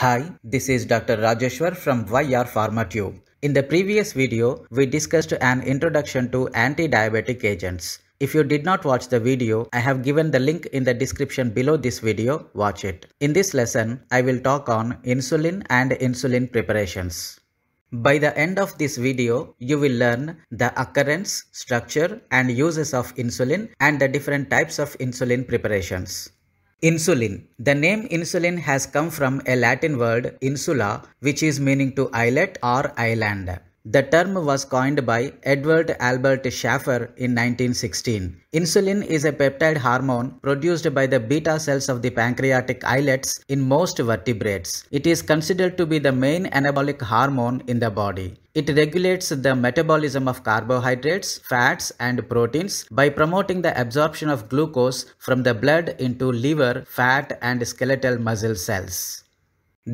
Hi, this is Dr. Rajeshwar from YR PharmaTube. In the previous video, we discussed an introduction to anti-diabetic agents. If you did not watch the video, I have given the link in the description below this video, watch it. In this lesson, I will talk on insulin and insulin preparations. By the end of this video, you will learn the occurrence, structure and uses of insulin and the different types of insulin preparations. Insulin. The name insulin has come from a Latin word insula, which is meaning to islet or island. The term was coined by Edward Albert Schaffer in 1916. Insulin is a peptide hormone produced by the beta cells of the pancreatic islets in most vertebrates. It is considered to be the main anabolic hormone in the body. It regulates the metabolism of carbohydrates, fats, and proteins by promoting the absorption of glucose from the blood into liver, fat, and skeletal muscle cells.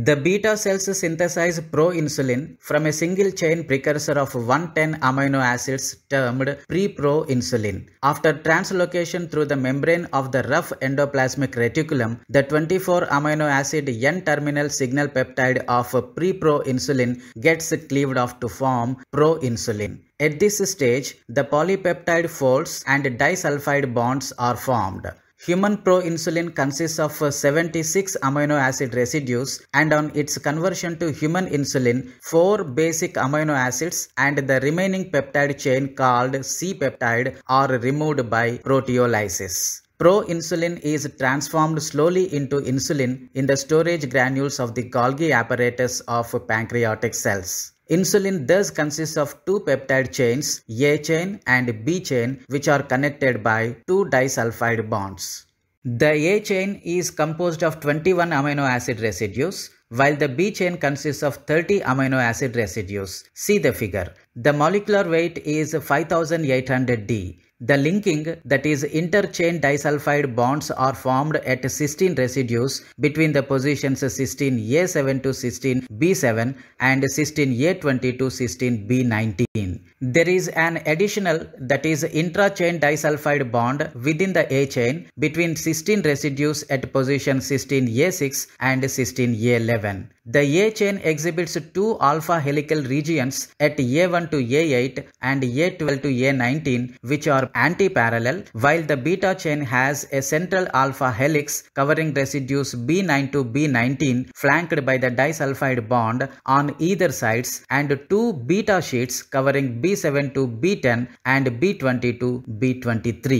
The beta cells synthesize proinsulin from a single chain precursor of 110 amino acids termed pre-proinsulin. After translocation through the membrane of the rough endoplasmic reticulum, the 24 amino acid N-terminal signal peptide of pre-proinsulin gets cleaved off to form proinsulin. At this stage, the polypeptide folds and disulfide bonds are formed. Human proinsulin consists of uh, 76 amino acid residues and on its conversion to human insulin, 4 basic amino acids and the remaining peptide chain called C-peptide are removed by proteolysis. Proinsulin is transformed slowly into insulin in the storage granules of the Golgi apparatus of pancreatic cells. Insulin thus consists of two peptide chains, A chain and B chain, which are connected by two disulfide bonds. The A chain is composed of 21 amino acid residues, while the B chain consists of 30 amino acid residues. See the figure. The molecular weight is 5800D. The linking, that is interchain disulfide bonds are formed at cysteine residues between the positions cysteine A7 to cysteine B7 and cysteine A20 to cysteine B19. There is an additional that is intra-chain disulfide bond within the A chain between cysteine residues at position cysteine A6 and cysteine A11. The A chain exhibits two alpha helical regions at A1 to A8 and A12 to A19 which are anti-parallel while the beta chain has a central alpha helix covering residues B9 to B19 flanked by the disulfide bond on either sides and two beta sheets covering B7 to B10 and B20 to B23.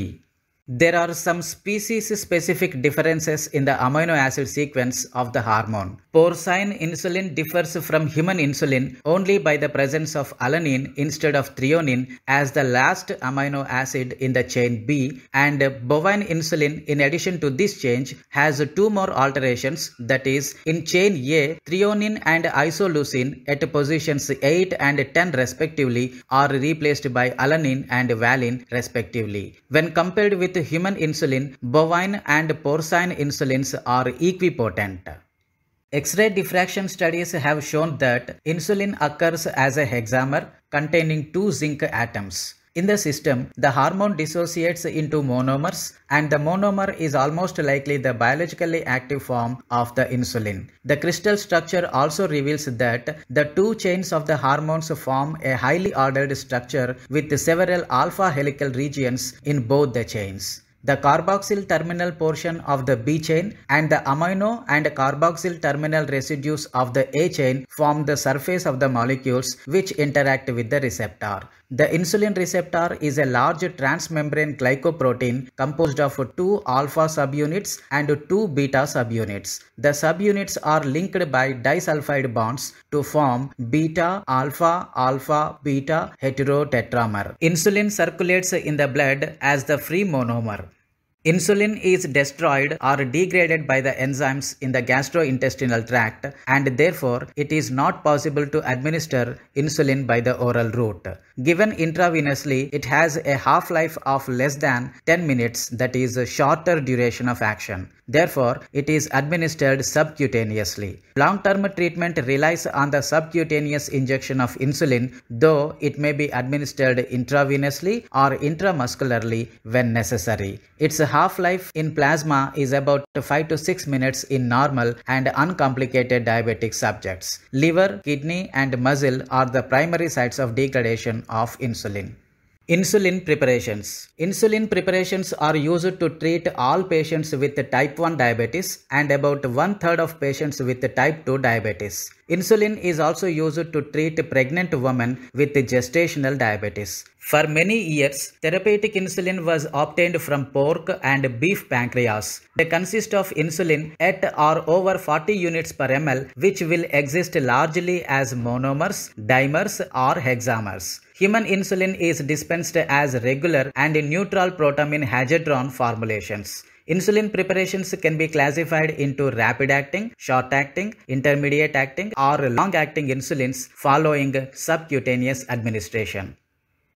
There are some species-specific differences in the amino acid sequence of the hormone. Porcine insulin differs from human insulin only by the presence of alanine instead of threonine as the last amino acid in the chain B and bovine insulin in addition to this change has two more alterations that is in chain A threonine and isoleucine at positions 8 and 10 respectively are replaced by alanine and valine respectively. When compared with with human insulin, bovine and porcine insulins are equipotent. X-ray diffraction studies have shown that insulin occurs as a hexamer containing two zinc atoms. In the system, the hormone dissociates into monomers and the monomer is almost likely the biologically active form of the insulin. The crystal structure also reveals that the two chains of the hormones form a highly ordered structure with several alpha helical regions in both the chains the carboxyl terminal portion of the B chain and the amino and carboxyl terminal residues of the A chain form the surface of the molecules which interact with the receptor. The insulin receptor is a large transmembrane glycoprotein composed of two alpha subunits and two beta subunits. The subunits are linked by disulfide bonds to form beta alpha alpha beta heterotetramer. Insulin circulates in the blood as the free monomer. Insulin is destroyed or degraded by the enzymes in the gastrointestinal tract and therefore it is not possible to administer insulin by the oral route. Given intravenously, it has a half-life of less than 10 minutes that is a shorter duration of action. Therefore, it is administered subcutaneously. Long-term treatment relies on the subcutaneous injection of insulin, though it may be administered intravenously or intramuscularly when necessary. Its half-life in plasma is about 5 to 6 minutes in normal and uncomplicated diabetic subjects. Liver, kidney and muscle are the primary sites of degradation of insulin. Insulin preparations. Insulin preparations are used to treat all patients with type 1 diabetes and about one third of patients with type 2 diabetes. Insulin is also used to treat pregnant women with gestational diabetes. For many years, therapeutic insulin was obtained from pork and beef pancreas. They consist of insulin at or over 40 units per ml, which will exist largely as monomers, dimers, or hexamers. Human insulin is dispensed as regular and neutral protamine hagedron formulations. Insulin preparations can be classified into rapid acting, short acting, intermediate acting or long acting insulins following subcutaneous administration.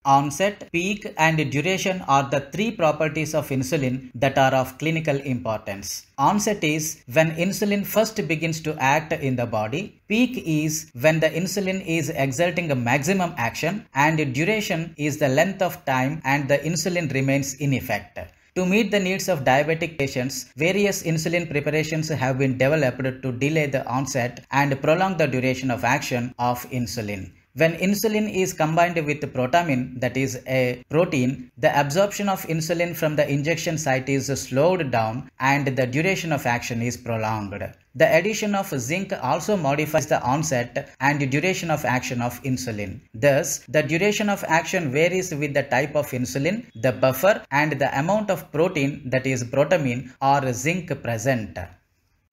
Onset, peak, and duration are the three properties of insulin that are of clinical importance. Onset is when insulin first begins to act in the body. Peak is when the insulin is exerting a maximum action, and duration is the length of time and the insulin remains in effect. To meet the needs of diabetic patients, various insulin preparations have been developed to delay the onset and prolong the duration of action of insulin. When insulin is combined with protamine, that is a protein, the absorption of insulin from the injection site is slowed down and the duration of action is prolonged. The addition of zinc also modifies the onset and duration of action of insulin. Thus, the duration of action varies with the type of insulin, the buffer, and the amount of protein that is protamine or zinc present.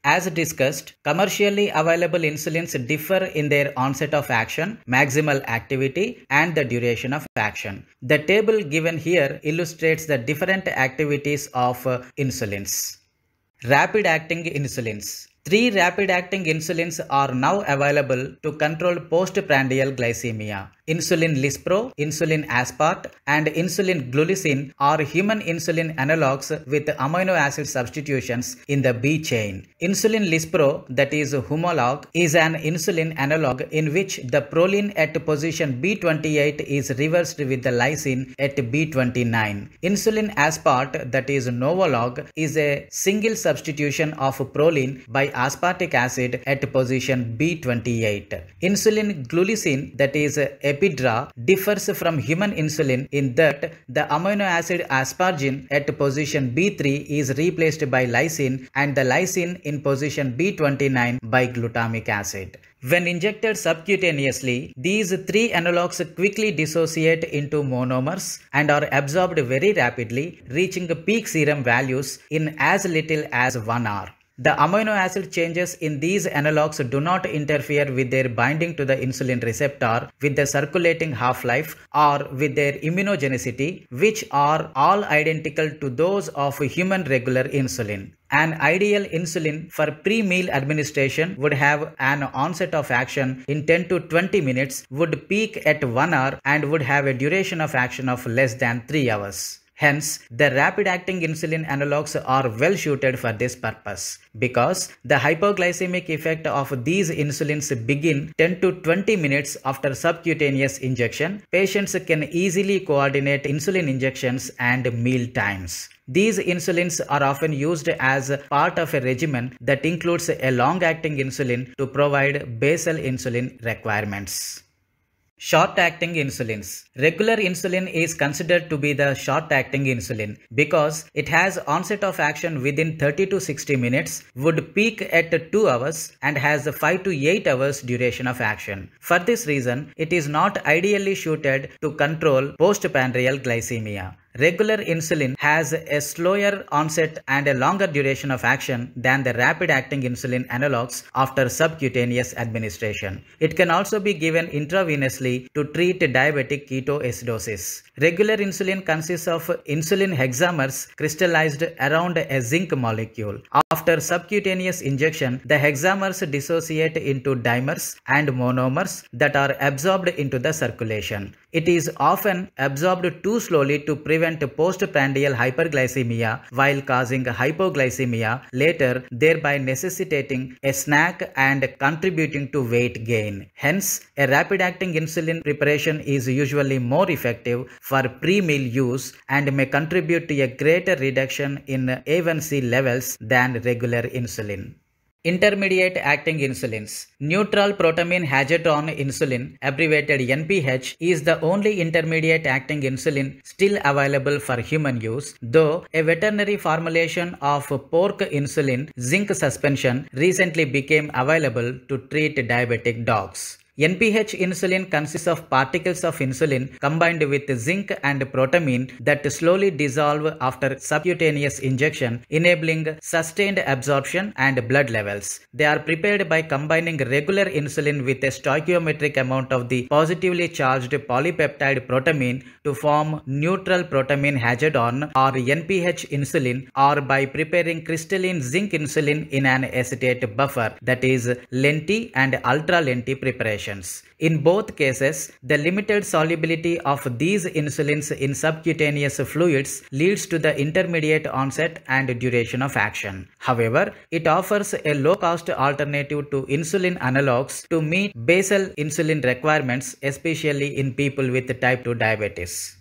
As discussed, commercially available insulins differ in their onset of action, maximal activity, and the duration of action. The table given here illustrates the different activities of uh, insulins. Rapid acting insulins. Three rapid acting insulins are now available to control postprandial glycemia. Insulin lispro, insulin aspart, and insulin glucosine are human insulin analogs with amino acid substitutions in the B chain. Insulin lispro, that is Humalog, is an insulin analog in which the proline at position B28 is reversed with the lysine at B29. Insulin aspart, that is Novolog, is a single substitution of proline by aspartic acid at position B28. Insulin glucosine that is Epidra differs from human insulin in that the amino acid aspargine at position B3 is replaced by lysine and the lysine in position B29 by glutamic acid. When injected subcutaneously, these three analogs quickly dissociate into monomers and are absorbed very rapidly, reaching peak serum values in as little as 1 hour. The amino acid changes in these analogs do not interfere with their binding to the insulin receptor, with their circulating half-life, or with their immunogenicity, which are all identical to those of human regular insulin. An ideal insulin for pre-meal administration would have an onset of action in 10 to 20 minutes, would peak at 1 hour and would have a duration of action of less than 3 hours. Hence, the rapid-acting insulin analogs are well suited for this purpose because the hypoglycemic effect of these insulins begin 10 to 20 minutes after subcutaneous injection. Patients can easily coordinate insulin injections and meal times. These insulins are often used as part of a regimen that includes a long-acting insulin to provide basal insulin requirements. Short-acting insulins. Regular insulin is considered to be the short-acting insulin because it has onset of action within 30 to 60 minutes, would peak at 2 hours and has 5 to 8 hours duration of action. For this reason, it is not ideally suited to control postprandial glycemia. Regular insulin has a slower onset and a longer duration of action than the rapid acting insulin analogs after subcutaneous administration. It can also be given intravenously to treat diabetic ketoacidosis. Regular insulin consists of insulin hexamers crystallized around a zinc molecule. After subcutaneous injection, the hexamers dissociate into dimers and monomers that are absorbed into the circulation. It is often absorbed too slowly to prevent prevent postprandial hyperglycemia while causing hypoglycemia later, thereby necessitating a snack and contributing to weight gain. Hence, a rapid acting insulin preparation is usually more effective for pre meal use and may contribute to a greater reduction in A1C levels than regular insulin. Intermediate acting insulins. Neutral protamine hagedorn insulin, abbreviated NPH, is the only intermediate acting insulin still available for human use, though a veterinary formulation of pork insulin zinc suspension recently became available to treat diabetic dogs. NPH insulin consists of particles of insulin combined with zinc and protamine that slowly dissolve after subcutaneous injection, enabling sustained absorption and blood levels. They are prepared by combining regular insulin with a stoichiometric amount of the positively charged polypeptide protamine to form neutral protamine hagedon or NPH insulin or by preparing crystalline zinc insulin in an acetate buffer that is lenti and ultra lenti preparation. In both cases, the limited solubility of these insulins in subcutaneous fluids leads to the intermediate onset and duration of action. However, it offers a low-cost alternative to insulin analogs to meet basal insulin requirements, especially in people with type 2 diabetes.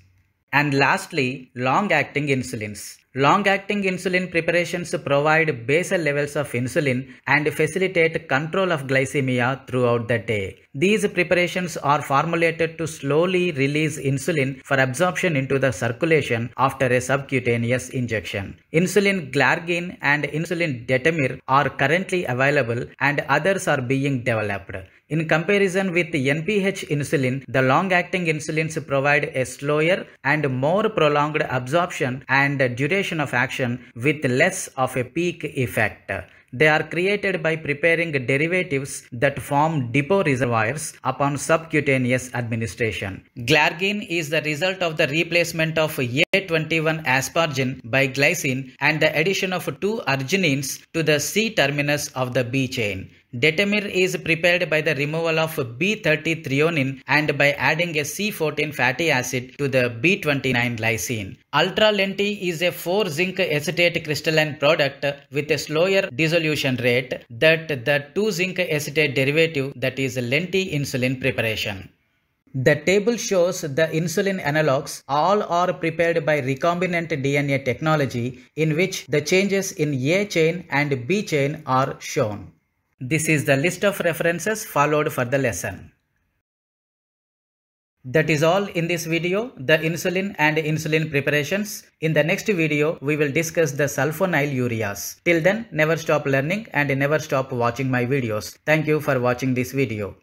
And lastly, long-acting insulins. Long-acting insulin preparations provide basal levels of insulin and facilitate control of glycemia throughout the day. These preparations are formulated to slowly release insulin for absorption into the circulation after a subcutaneous injection. Insulin glargine and insulin detemir are currently available and others are being developed. In comparison with NPH insulin, the long-acting insulins provide a slower and more prolonged absorption and duration of action with less of a peak effect. They are created by preparing derivatives that form depot reservoirs upon subcutaneous administration. Glargine is the result of the replacement of A21 aspargine by glycine and the addition of two arginines to the C terminus of the B chain. Detamir is prepared by the removal of B30 threonine and by adding a C14 fatty acid to the B29 lysine. Ultralenti is a 4-zinc acetate crystalline product with a slower dissolution rate than the 2-zinc acetate derivative that is lenti insulin preparation. The table shows the insulin analogs. All are prepared by recombinant DNA technology in which the changes in A chain and B chain are shown. This is the list of references followed for the lesson. That is all in this video, the insulin and insulin preparations. In the next video, we will discuss the sulfonylureas. Till then, never stop learning and never stop watching my videos. Thank you for watching this video.